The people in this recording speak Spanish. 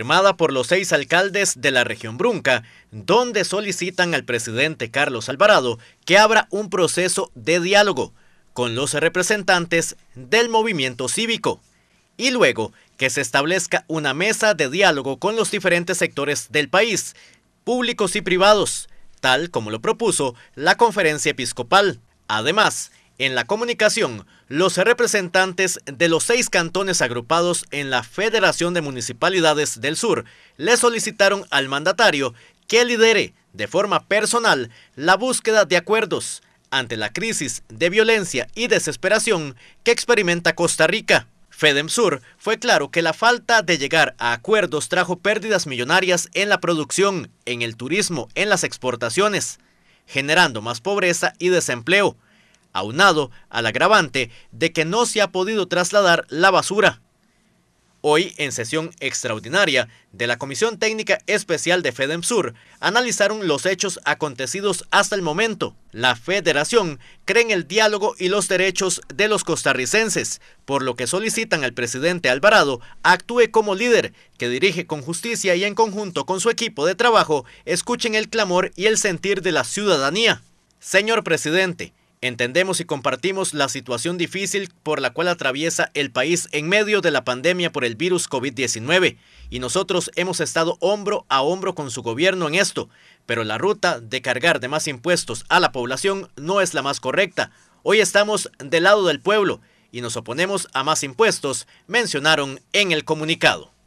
firmada por los seis alcaldes de la región Brunca, donde solicitan al presidente Carlos Alvarado que abra un proceso de diálogo con los representantes del movimiento cívico y luego que se establezca una mesa de diálogo con los diferentes sectores del país, públicos y privados, tal como lo propuso la conferencia episcopal. Además, en la comunicación, los representantes de los seis cantones agrupados en la Federación de Municipalidades del Sur le solicitaron al mandatario que lidere de forma personal la búsqueda de acuerdos ante la crisis de violencia y desesperación que experimenta Costa Rica. FEDEMSUR fue claro que la falta de llegar a acuerdos trajo pérdidas millonarias en la producción, en el turismo, en las exportaciones, generando más pobreza y desempleo aunado al agravante de que no se ha podido trasladar la basura. Hoy, en sesión extraordinaria de la Comisión Técnica Especial de FEDEMSUR, analizaron los hechos acontecidos hasta el momento. La federación cree en el diálogo y los derechos de los costarricenses, por lo que solicitan al presidente Alvarado actúe como líder, que dirige con justicia y en conjunto con su equipo de trabajo, escuchen el clamor y el sentir de la ciudadanía. Señor presidente, Entendemos y compartimos la situación difícil por la cual atraviesa el país en medio de la pandemia por el virus COVID-19 y nosotros hemos estado hombro a hombro con su gobierno en esto, pero la ruta de cargar de más impuestos a la población no es la más correcta. Hoy estamos del lado del pueblo y nos oponemos a más impuestos, mencionaron en el comunicado.